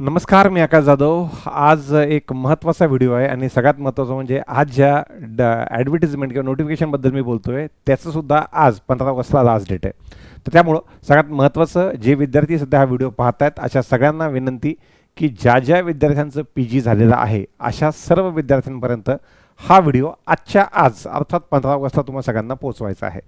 नमस्कार मी आकाश जाधव आज एक महत्त्वाचा व्हिडिओ आहे आणि सगळ्यात महत्त्वाचा म्हणजे आज ज्या ड ॲडव्हर्टिजमेंट किंवा नोटिफिकेशनबद्दल मी बोलतो आहे त्याचंसुद्धा आज पंधरा ऑगस्टला लास्ट डेट आहे तर त्यामुळं सगळ्यात महत्त्वाचं जे विद्यार्थी सध्या हा व्हिडिओ पाहत आहेत अशा सगळ्यांना विनंती की ज्या ज्या विद्यार्थ्यांचं पी जी झालेलं आहे अशा सर्व विद्यार्थ्यांपर्यंत हा व्हिडिओ आजच्या आज अर्थात पंधरा ऑगस्टला तुम्हाला सगळ्यांना पोहोचवायचा आहे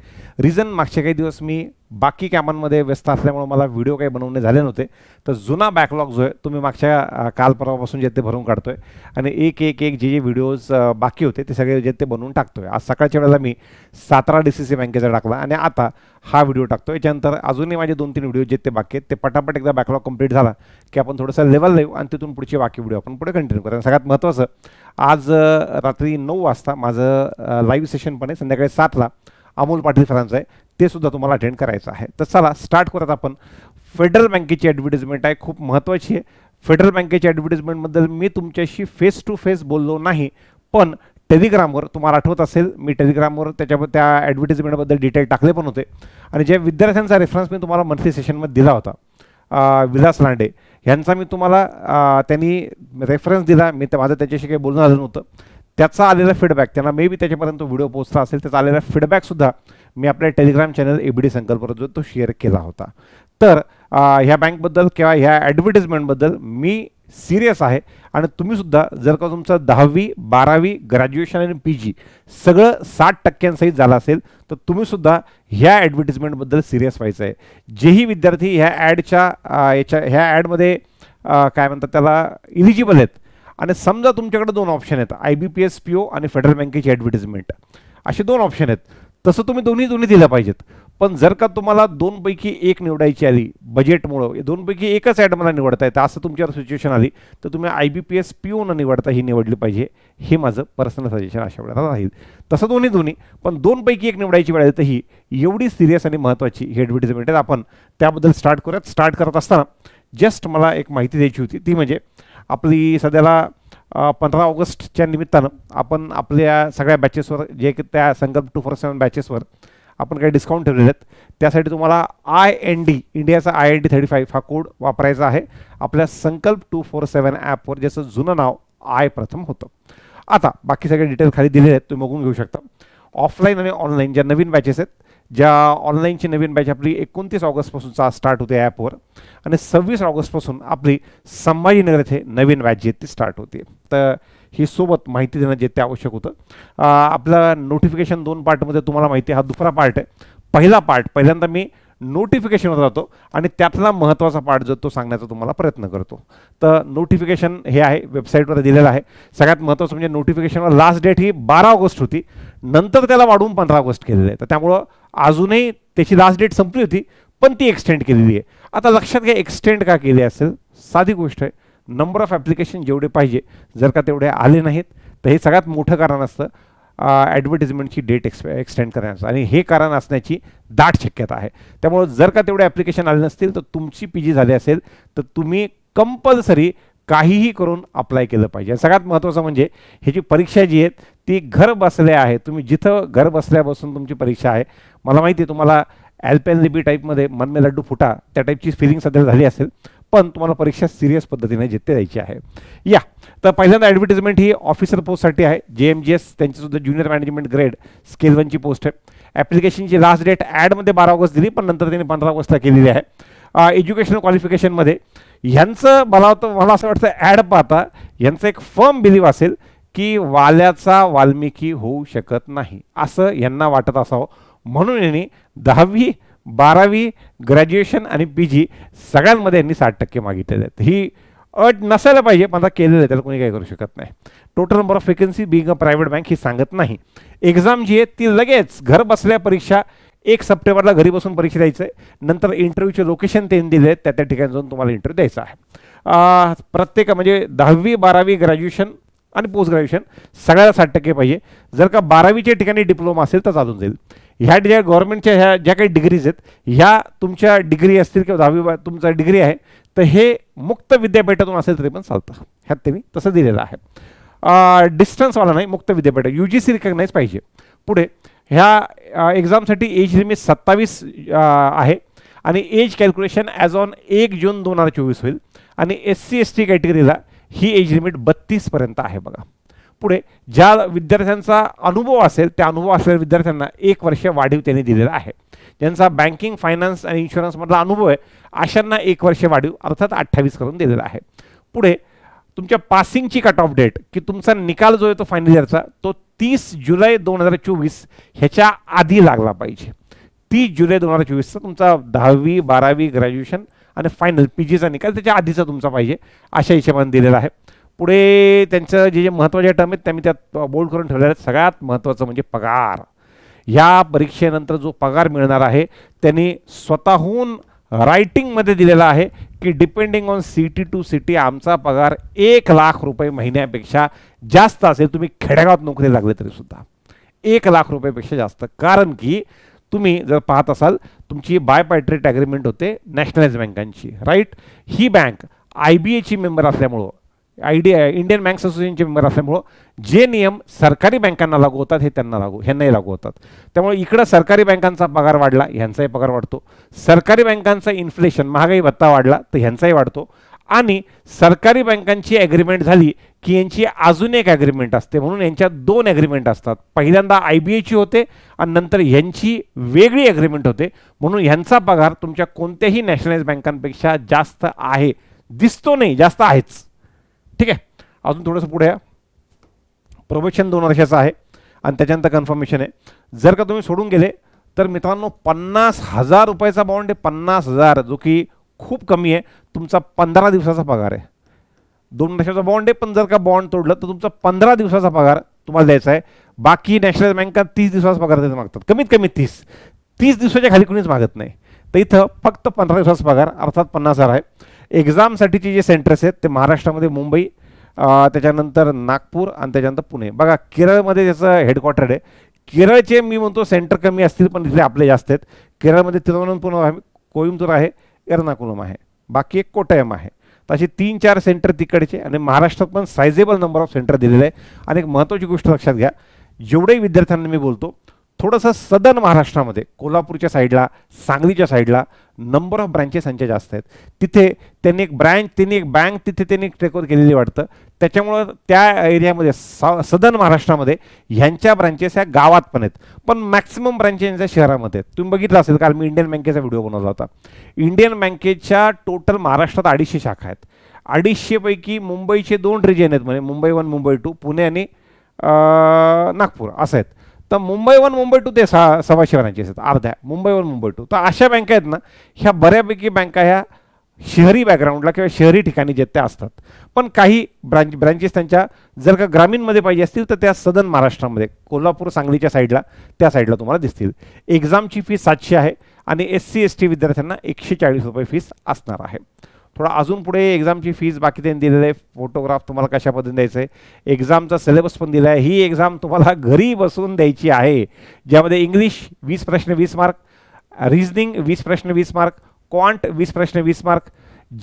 रिझन मागचे काही दिवस मी बाकी कामांमध्ये व्यस्त असल्यामुळे मला व्हिडिओ काही बनवणे झाले नव्हते तर जुना बॅकलॉग जो आहे तो मी मागच्या कालपर्वापासून जे ते भरून काढतो आहे आणि एक एक एक जे जे व्हिडिओज बाकी होते ते सगळे जे ते बनवून टाकतो आहे आज सकाळच्या वेळेला मी सातारा डी सी सी बँकेचा टाकला आणि आता हा व्हिडिओ टाकतो याच्यानंतर अजूनही माझे दोन तीन व्हिडिओ जे ते बाकी आहेत ते पटापट एकदा बॅकलॉग कंप्लीट झाला की आपण थोडंसं लेवल देऊ आणि तिथून पुढचे बाकी व्हिडिओ आपण पुढे कंटिन्यू करू सगळ्यात महत्त्वाचं आज रात्री नऊ वाजता माझं लाईव्ह सेशन पण आहे संध्याकाळी सातला अमोल पाटील सरांचं आहे ते सुद्धा तुम्हाला अटेंड करायचं आहे तर चला स्टार्ट करत आपण फेडरल बँकेची ॲडव्हर्टिजमेंट आहे खूप महत्त्वाची आहे फेडरल बँकेच्या ॲडव्हर्टिजमेंटबद्दल मी तुमच्याशी फेस टू फेस बोललो नाही पण टेलिग्रामवर तुम्हाला आठवत असेल मी टेलिग्रामवर त्याच्या त्या ॲडव्हर्टिजमेंटबद्दल डिटेल टाकले पण होते आणि ज्या विद्यार्थ्यांचा रेफरन्स मी तुम्हाला मंथली सेशनमध्ये दिला होता विलास लांडे ह्यांचा मी तुम्हाला त्यांनी रेफरन्स दिला मी ते माझं त्याच्याशी काही बोलणं झालं नव्हतं त्याचा आलेला फीडबॅक त्यांना मे बी त्याच्यापर्यंत व्हिडिओ पोचला असेल त्याचा आलेला फीडबॅकसुद्धा मी आपल्या Telegram channel A B D संकल्पवर जो तो शेअर केला होता तर ह्या बँकबद्दल किंवा ह्या ॲडव्हर्टिजमेंटबद्दल मी सिरियस आहे आणि तुम्हीसुद्धा जर का तुमचं दहावी बारावी ग्रॅज्युएशन आणि पी जी सगळं साठ टक्क्यांसहित झालं असेल तर तुम्हीसुद्धा ह्या ॲडव्हर्टिजमेंटबद्दल सिरियस व्हायचं आहे जेही विद्यार्थी ह्या ॲडच्या याच्या ह्या ॲडमध्ये काय म्हणतात त्याला इलिजिबल आहेत आणि समजा तुमच्याकडे दोन ऑप्शन आहेत I B P S P O आणि फेडरल बँकेची ॲडव्हर्टिजमेंट असे दोन ऑप्शन आहेत तसं तुम्ही दोन्ही दोन्ही दिल्या पाहिजेत पण जर का तुम्हाला दोनपैकी एक निवडायची आली बजेटमुळं दोनपैकी एकच ॲड मला निवडता येतं असं तुमच्यावर सिच्युएशन आली तर तुम्ही I B P S P O न निवडता ही निवडली पाहिजे हे माझं पर्सनल सजेशन अशा वेळेला राहील तसं दोन्ही दोन्ही पण दोनपैकी एक निवडायची वेळ आली तर ही एवढी सिरियस आणि महत्त्वाची ही ॲडव्हर्टिजमेंट आहे आपण त्याबद्दल स्टार्ट करूयात स्टार्ट करत असताना जस्ट मला एक माहिती द्यायची होती ती म्हणजे आपली सध्याला पंधरा ऑगस्टच्या निमित्तानं आपण आपल्या सगळ्या बॅचेसवर जे की त्या संकल्प टू फोर सेवन बॅचेसवर आपण काही डिस्काउंट ठेवलेले आहेत त्यासाठी तुम्हाला आय एन डी इंडियाचा I N D thirty five हा कोड वापरायचा आहे आपल्या संकल्प टू फोर सेवन ॲपवर ज्याचं जुनं नाव आय प्रथम होतं आता बाकी सगळे डिटेल खाली दिलेले आहेत तुम्ही बघून घेऊ शकता ऑफलाईन आणि ऑनलाईन ज्या नवीन बॅचेस आहेत ज्या ऑनलाईनची नवीन बॅच आपली एकोणतीस ऑगस्टपासूनचा स्टार्ट होते ॲपवर आणि सव्वीस ऑगस्टपासून आपली संभाजीनगर येथे नवीन बॅच जी ती स्टार्ट होते तर ही सोबत माहिती देणं जे ते आवश्यक होतं आपलं नोटिफिकेशन दोन पार्टमध्ये तुम्हाला माहिती आहे हा दुसरा पार्ट आहे पहिला पार्ट पहिल्यांदा मी नोटिफिकेशनवर जातो आणि त्यातला महत्त्वाचा पार्ट जो तो सांगण्याचा तुम्हाला प्रयत्न करतो तर नोटिफिकेशन हे आहे वेबसाईटवर दिलेलं आहे सगळ्यात महत्त्वाचं म्हणजे नोटिफिकेशनवर लास्ट डेट ही बारा ऑगस्ट होती नंतर त्याला वाढवून पंधरा ऑगस्ट केलेलं आहे तर त्यामुळं अजूनही त्याची लास्ट डेट संपली होती पण ती एक्सटेंड केलेली आहे आता लक्षात घ्या एक्सटेंड का केली असेल साधी गोष्ट आहे नंबर ऑफ ॲप्लिकेशन जेवढे पाहिजे जर का तेवढे आले नाहीत तर हे सगळ्यात मोठं कारण असतं ॲडव्हर्टिजमेंटची डेट एक्स एक्सटेंड करण्याचं आणि हे कारण असण्याची दाट शक्यता आहे त्यामुळं जर का तेवढे ॲप्लिकेशन आले नसतील तर तुमची पी जी झाली असेल तर तुम्ही कंपल्सरी काहीही करून अप्लाय केलं पाहिजे सगळ्यात महत्त्वाचं म्हणजे ह्याची परीक्षा जी आहेत ती घर बसले आहे तुम्ही जिथं घर बसल्यापासून तुमची परीक्षा आहे मला माहिती आहे तुम्हाला ॲल्पेन लिबी टाईपमध्ये मनमे लड्डू फुटा त्या टाईपची फिलिंग सध्या झाली असेल पण तुम्हाला परीक्षा सिरियस पद्धतीने जिथे द्यायची आहे या तर पहिल्यांदा ॲडव्हर्टिजमेंट ही ऑफिसर पोस्टसाठी आहे जे एम जी एस त्यांचीसुद्धा ज्युनियर मॅनेजमेंट ग्रेड स्केल वनची पोस्ट आहे ॲप्लिकेशनची लास्ट डेट ॲडमध्ये बारा ऑगस्ट दिली पण नंतर त्यांनी पंधरा ऑगस्टला केलेली आहे एज्युकेशनल क्वालिफिकेशनमध्ये ह्यांचं मला मला असं वाटतं ॲड पाहता यांचं एक फर्म बिलीव असेल की वाल्याचा वाल्मिकी होऊ शकत नाही असं यांना वाटत असावं म्हणून यांनी दहावी बारावी ग्रॅज्युएशन आणि पी जी सगळ्यांमध्ये यांनी साठ टक्के मागितलेले आहेत ही अट नसायला पाहिजे पण आता केलेलं आहे त्याला कोणी काही करू शकत नाही total number of vacancy being a private bank ही सांगत नाही एक्झाम जी आहे ती लगेच घर बसल्या परीक्षा एक सप्टेंबरला घरी बसून परीक्षा द्यायचं आहे नंतर इंटरव्ह्यूचे लोकेशन त्यांनी दिले आहेत त्या त्या ठिकाणी जाऊन तुम्हाला इंटरव्ह्यू द्यायचा आहे प्रत्येक म्हणजे दहावी बारावी ग्रॅज्युएशन आणि पोस्ट ग्रॅज्युएशन सगळ्याला साठ टक्के पाहिजे जर का बारावीच्या ठिकाणी डिप्लोमा असेल तर चालून जाईल ह्या ज्या गव्हर्नमेंटच्या ह्या ज्या काही डिग्रीज आहेत ह्या तुमच्या डिग्री असतील किंवा दहावी तुमचा डिग्री आहे तर हे मुक्त विद्यापीठातून असेल तरी पण चालतं ह्यात त्यांनी तसं दिलेलं आहे डिस्टन्सवाला नाही मुक्त विद्यापीठ यू जी सी रिकग्नाईज पाहिजे पुढे ह्या एक्झामसाठी एज लिमिट सत्तावीस आहे आणि एज कॅल्क्युलेशन ॲज ऑन एक जून दोन हजार चोवीस होईल आणि एस सी एस टी कॅटेगरीला ही एज लिमिट बत्तीसपर्यंत आहे बघा पुढे ज्या विद्यार्थ्यांचा अनुभव असेल त्या अनुभव असलेल्या विद्यार्थ्यांना एक वर्ष वाढीव त्यांनी दिलेला आहे ज्यांचा बँकिंग फायनान्स आणि इन्शुरन्समधला अनुभव आहे अशांना एक वर्ष वाढीव अर्थात अठ्ठावीस करून दिलेला आहे पुढे तुमच्या पासिंगची कट ऑफ डेट की तुमचा निकाल जो आहे तो फायनल इयरचा तो तीस जुलै दोन हजार चोवीस ह्याच्या आधी लागला पाहिजे तीस जुलै दोन हजार चोवीसचा तुमचा दहावी बारावी ग्रॅज्युएशन आणि फायनल पी जीचा निकाल त्याच्या आधीचा तुमचा पाहिजे अशा हिशेबाने दिलेला आहे पुढे त्यांचं जे जे महत्त्वाचे टर्म आहेत त्या त्यात बोल्ड करून ठेवलेले सगळ्यात महत्त्वाचं म्हणजे पगार ह्या परीक्षेनंतर जो पगार मिळणार आहे त्यांनी स्वतःहून रायटिंगमध्ये दिलेला आहे की depending on city to city आमचा पगार एक लाख रुपये महिन्यापेक्षा जास्त असेल तुम्ही खेड्यागावात नोकरी लागले तरीसुद्धा एक लाख रुपयापेक्षा जास्त कारण की तुम्ही जर पाहत असाल तुमची बाय पॅट्रेट होते नॅशनलाइज बँकांची राईट ही बँक आय बी एची मेंबर असल्यामुळं आय डी इंडियन बँक असोसिएशनचे मेंबर असल्यामुळं जे नियम सरकारी बँकांना लागू होतात हे त्यांना लागू ह्यांनाही लागू होतात त्यामुळे इकडं सरकारी बँकांचा पगार वाढला ह्यांचाही पगार वाढतो सरकारी बँकांचा इन्फ्लेशन महागाई भत्ता वाढला तर ह्यांचाही वाढतो आणि सरकारी बँकांची ॲग्रीमेंट झाली की यांची अजून एक ॲग्रीमेंट असते म्हणून यांच्या दोन ॲग्रीमेंट असतात पहिल्यांदा आय बी एची होते आणि नंतर यांची वेगळी ॲग्रीमेंट होते म्हणून ह्यांचा पगार तुमच्या कोणत्याही नॅशनलाइज बँकांपेक्षा जास्त आहे दिसतो नाही जास्त आहेच ठीक आहे अजून थोडंसं पुढे या प्रमोशन दोन वर्षाचं आहे आणि त्याच्यानंतर कन्फर्मेशन आहे जर का तुम्ही सोडून गेले तर मित्रांनो पन्नास हजार रुपयाचा बॉन्ड आहे पन्नास हजार जो की खूप कमी आहे तुमचा पंधरा दिवसाचा पगार आहे दोन वर्षाचा बॉन्ड आहे पण जर का बॉन्ड तोडलं तर तुमचा पंधरा दिवसाचा पगार तुम्हाला द्यायचा आहे बाकी नॅशनल बँका तीस दिवसाचा पगार द्यायचा मागतात कमीत कमी तीस तीस दिवसाच्या खाली कुणीच मागत नाही तर इथं फक्त पंधरा दिवसाचा पगार अर्थात पन्नास हजार आहे एक्झामसाठीचे जे सेंटर्स आहेत ते महाराष्ट्रामध्ये मुंबई त्याच्यानंतर नागपूर आणि त्याच्यानंतर पुणे बघा केरळमध्ये त्याचं हेडक्वार्टर आहे केरळचे मी म्हणतो सेंटर कमी असतील पण तिथे आपले जास्त आहेत केरळमध्ये तिरुवनंतपुरम आहे कोईमतूर आहे एर्नाकुलम आहे बाकी एक कोटयम आहे तसे तीन चार सेंटर तिकडचे आणि महाराष्ट्रात पण सायझेबल नंबर ऑफ सेंटर दिलेले आहे आणि एक महत्त्वाची गोष्ट लक्षात घ्या जेवढे विद्यार्थ्यांना मी बोलतो थोडंसं सदन महाराष्ट्रामध्ये कोल्हापूरच्या साईडला सांगलीच्या साईडला नंबर ऑफ ब्रँचेस यांच्या जास्त आहेत तिथे त्यांनी एक ब्रँच त्यांनी एक बँक तिथे त्यांनी टेकओवर केलेली वाटतं त्याच्यामुळं त्या एरियामध्ये स सदन महाराष्ट्रामध्ये ह्यांच्या ब्रांचेस ह्या गावात पण आहेत पण मॅक्सिमम ब्रांचेस यांच्या शहरामध्ये आहेत तुम्ही बघितलं असेल काल मी इंडियन बँकेचा व्हिडिओ बनवला होता इंडियन बँकेच्या टोटल महाराष्ट्रात अडीचशे शाखा आहेत अडीचशेपैकी मुंबईचे दोन रिजन आहेत म्हणजे मुंबई वन मुंबई टू पुणे आणि नागपूर असं आहेत तर मुंबई वन मुंबई टू ते सहा सव्वाशे ब्रांचेस आहेत अर्ध्या मुंबई वन मुंबई टू तर अशा बँका आहेत ना ह्या बऱ्यापैकी बँका ह्या शहरी बॅकग्राऊंडला किंवा शहरी ठिकाणी जे त्या असतात पण काही ब्रांच ब्रँचेस त्यांच्या जर का ग्रामीणमध्ये पाहिजे असतील तर त्या सदन महाराष्ट्रामध्ये कोल्हापूर सांगलीच्या साईडला त्या साईडला तुम्हाला दिसतील एक्झामची फी सातशे आहे आणि एस सी एस टी विद्यार्थ्यांना एकशे चाळीस रुपये फीस असणार आहे थोडा अजून पुढे एक्झामची फीस बाकी त्यांनी दिलेलं आहे फोटोग्राफ तुम्हाला कशा पद्धतीने द्यायचं आहे एक्झामचा सिलेबस पण दिला आहे ही एक्झाम तुम्हाला घरी बसून द्यायची आहे ज्यामध्ये इंग्लिश वीस प्रश्न वीस मार्क रिजनिंग वीस प्रश्न वीस मार्क क्वांट वीस प्रश्न वीस मार्क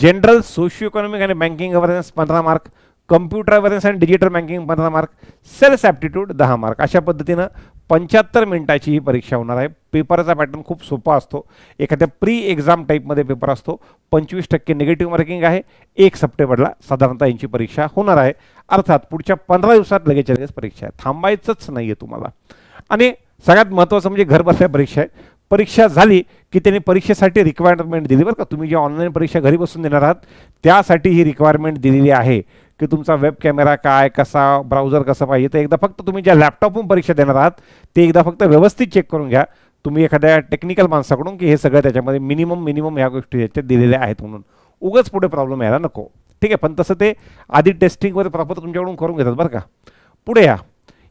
जनरल सोशिओ इकॉनॉमिक आणि बँकिंग गव्हर्नन्स पंधरा मार्क कम्प्युटर गव्हर्नन्स आणि डिजिटल बँकिंग पंधरा मार्क सेल्स ॲप्टिट्यूड दहा मार्क अशा पद्धतीनं पंच्याहत्तर मिनिटाची ही परीक्षा होणार आहे पेपरचा पॅटर्न खूप सोपा असतो एखाद्या प्री एक्झाम टाईपमध्ये पेपर असतो पंचवीस टक्के निगेटिव्ह मार्किंग आहे एक सप्टेंबरला साधारणतः यांची परीक्षा होणार आहे अर्थात पुढच्या पंधरा दिवसात लगेच लगेच परीक्षा आहे थांबायचंच नाही आहे तुम्हाला आणि सगळ्यात महत्त्वाचं म्हणजे घर बसल्या परीक्षा आहे परीक्षा झाली की त्यांनी परीक्षेसाठी रिक्वायरमेंट दिली बरं का तुम्ही जे ऑनलाईन परीक्षा घरी बसून देणार आहात त्यासाठी ही रिक्वायरमेंट दिलेली आहे की तुमचा वेब कॅमेरा काय कसा ब्राउजर कसा पाहिजे तर एकदा फक्त तुम्ही ज्या लॅपटॉपहून परीक्षा देणार आहात ते एकदा फक्त व्यवस्थित चेक करून घ्या तुम्ही एखाद्या टेक्निकल माणसाकडून की हे सगळं त्याच्यामध्ये मिनिमम मिनिमम ह्या गोष्टी याच्यात दिलेल्या आहेत म्हणून उगंच पुढे प्रॉब्लेम यायला नको ठीक आहे पण तसं ते आधी टेस्टिंग वगैरे प्रॉपर तुमच्याकडून करून घेतात बरं का पुढे या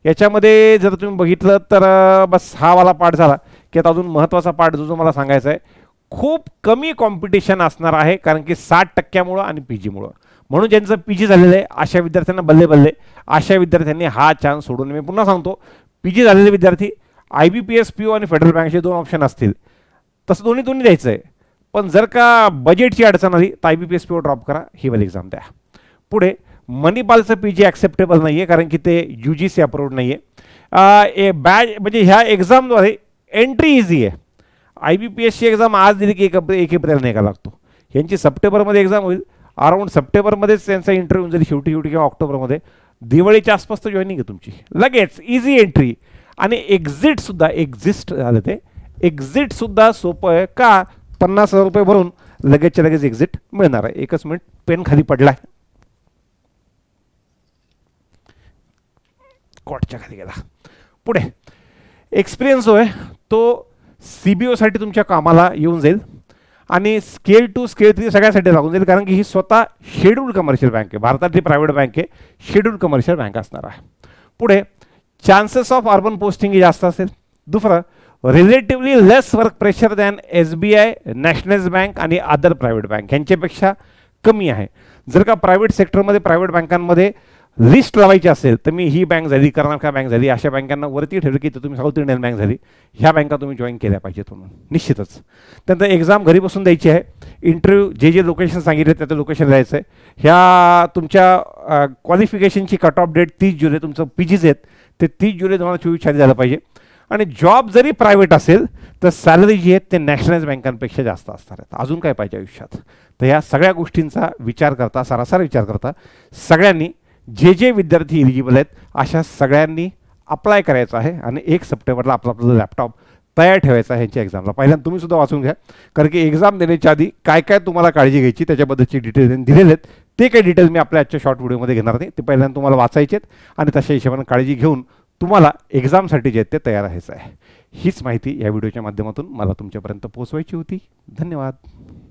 याच्यामध्ये जर तुम्ही बघितलं तर बस हा वाला पाठ झाला की आता अजून महत्त्वाचा पार्ट जो जो मला सांगायचा आहे खूप कमी कॉम्पिटिशन असणार आहे कारण की साठ टक्क्यामुळं आणि पी जीमुळं म्हणून ज्यांचं पी जी झालेलं आहे अशा विद्यार्थ्यांना बल्ले बल्ले अशा विद्यार्थ्यांनी हा चान्स सोडून मी पुन्हा सांगतो पी जी झालेले विद्यार्थी I B P S P O आणि फेडरल बँकचे दोन ऑप्शन असतील तसं दोन्ही दोन्ही द्यायचं आहे पण जर का बजेटची अडचण आली तर I B P S P O drop करा ही वाली एक्झाम द्या पुढे मणिपालचं पी जी ॲक्सेप्टेबल नाही आहे कारण की ते यू जी सी अप्रूव्ह नाही आहे बॅज म्हणजे ह्या एक्झामद्वारे एंट्री इझी आहे आय बी पी एसची एक्झाम आज दिली की एक एक एप्रिल निघा लागतो यांची सप्टेंबरमध्ये एक्झाम होईल अराऊंड सप्टेंबरमध्येच त्यांचा इंटरव्ह्यू जरी शेवटी शेवटी किंवा ऑक्टोबरमध्ये दिवाळीच्या आसपास तर जॉईनिंग आहे तुमची लगेच इझी एंट्री आणि एक्झिटसुद्धा एक्झिस्ट झालं ते एक्झिटसुद्धा सोपं आहे का पन्नास हजार रुपये भरून लगेचच्या लगेच एक्झिट मिळणार आहे एकच मिनिट पेन खाली पडला आहे कॉटच्या खाली गेला पुढे एक्सपिरियन्स जो आहे तो सी बी ओसाठी तुमच्या कामाला येऊन जाईल आणि स्केल टू स्केल थ्री सगळ्यासाठी लागून जाईल कारण की ही स्वतः शेड्यूल्ड कमर्शियल बँक आहे भारतातली प्रायव्हेट बँक आहे शेड्यूल्ड कमर्शियल बँक असणार आहे पुढे चान्सेस ऑफ अर्बन पोस्टिंग जास्त असेल दुसरं relatively less work pressure than S B I nationalise bank आणि अदर प्रायव्हेट बँक यांच्यापेक्षा कमी आहे जर का प्रायव्हेट सेक्टरमध्ये प्रायव्हेट बँकांमध्ये लिस्ट लावायची असेल तर मी ही बँक झाली कर्नाटका बँक झाली अशा बँकांना वरती ठेवलं की तुम्ही साऊथ इंडियन बँक झाली ह्या बँका तुम्ही जॉईन केल्या पाहिजेत म्हणून निश्चितच त्यानंतर एक्झाम घरी बसून द्यायची आहे इंटरव्ह्यू जे जे लोकेशन सांगितले त्याचं लोकेशन द्यायचं आहे ह्या तुमच्या क्वालिफिकेशनची कट ऑफ डेट तीस जुलै तुमचं पी जीज आहेत ते तीस जुलै तुम्हाला चोवीस साली झालं पाहिजे आणि जॉब जरी प्रायव्हेट असेल तर सॅलरी जी आहेत ते नॅशनलाइज बँकांपेक्षा जास्त असणार आहेत अजून काय पाहिजे आयुष्यात तर ह्या सगळ्या गोष्टींचा विचार करता सरासर विचार करता सगळ्यांनी जे जे विद्यार्थी एलिजिबल आहेत अशा सगळ्यांनी अप्लाय करायचं आहे आणि एक सप्टेंबरला आपला आपला लॅपटॉप तयार ठेवायचा आहे यांच्या एक्झामला पहिल्यांदा तुम्ही सुद्धा वाचून घ्या कारण की एक्झाम देण्याच्या आधी काय काय तुम्हाला काळजी घ्यायची त्याच्याबद्दलचे डिटेल दिलेले आहेत ते काही डिटेल्स मी आपल्या आजच्या शॉर्ट व्हिडिओमध्ये घेणार नाही ते पहिल्यांदा तुम्हाला वाचायचे आहेत आणि तशा हिशोबाने काळजी घेऊन तुम्हाला एक्झामसाठी जे आहेत ते तयार व्हायचं आहे हीच माहिती या व्हिडिओच्या माध्यमातून मला तुमच्यापर्यंत पोहोचवायची होती धन्यवाद